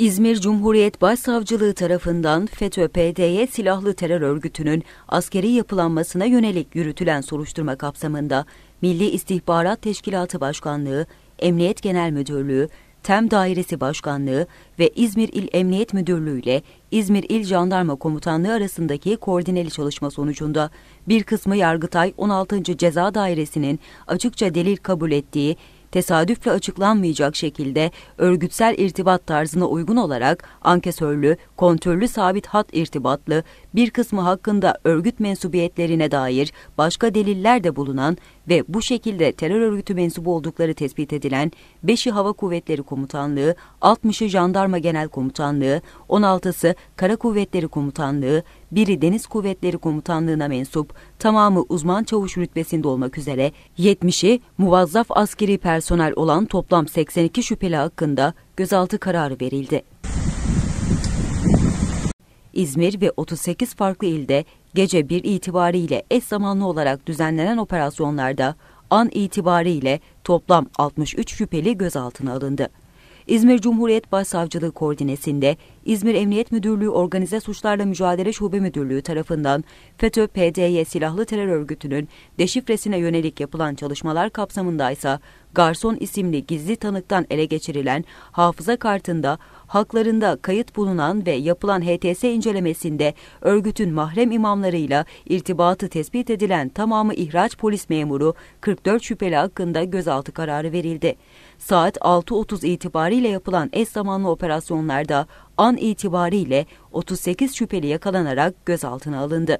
İzmir Cumhuriyet Başsavcılığı tarafından FETÖ-PDY silahlı terör örgütünün askeri yapılanmasına yönelik yürütülen soruşturma kapsamında Milli İstihbarat Teşkilatı Başkanlığı, Emniyet Genel Müdürlüğü, TEM Dairesi Başkanlığı ve İzmir İl Emniyet Müdürlüğü ile İzmir İl Jandarma Komutanlığı arasındaki koordineli çalışma sonucunda bir kısmı Yargıtay 16. Ceza Dairesi'nin açıkça delil kabul ettiği tesadüfle açıklanmayacak şekilde örgütsel irtibat tarzına uygun olarak ankesörlü, kontörlü sabit hat irtibatlı, bir kısmı hakkında örgüt mensubiyetlerine dair başka deliller de bulunan ve bu şekilde terör örgütü mensubu oldukları tespit edilen 5'i Hava Kuvvetleri Komutanlığı, 60'ı Jandarma Genel Komutanlığı, 16'sı Kara Kuvvetleri Komutanlığı, biri Deniz Kuvvetleri Komutanlığı'na mensup, tamamı uzman çavuş rütbesinde olmak üzere 70'i muvazzaf askeri personel olan toplam 82 şüpheli hakkında gözaltı kararı verildi. İzmir ve 38 farklı ilde gece 1 itibariyle eş zamanlı olarak düzenlenen operasyonlarda an itibariyle toplam 63 şüpheli gözaltına alındı. İzmir Cumhuriyet Başsavcılığı koordinesinde İzmir Emniyet Müdürlüğü Organize Suçlarla Mücadele Şube Müdürlüğü tarafından FETÖ-PDY silahlı terör örgütünün deşifresine yönelik yapılan çalışmalar kapsamında ise Garson isimli gizli tanıktan ele geçirilen hafıza kartında haklarında kayıt bulunan ve yapılan HTS incelemesinde örgütün mahrem imamlarıyla irtibatı tespit edilen tamamı ihraç polis memuru 44 şüpheli hakkında gözaltı kararı verildi. Saat 6.30 itibariyle yapılan eş zamanlı operasyonlarda an itibariyle 38 şüpheli yakalanarak gözaltına alındı.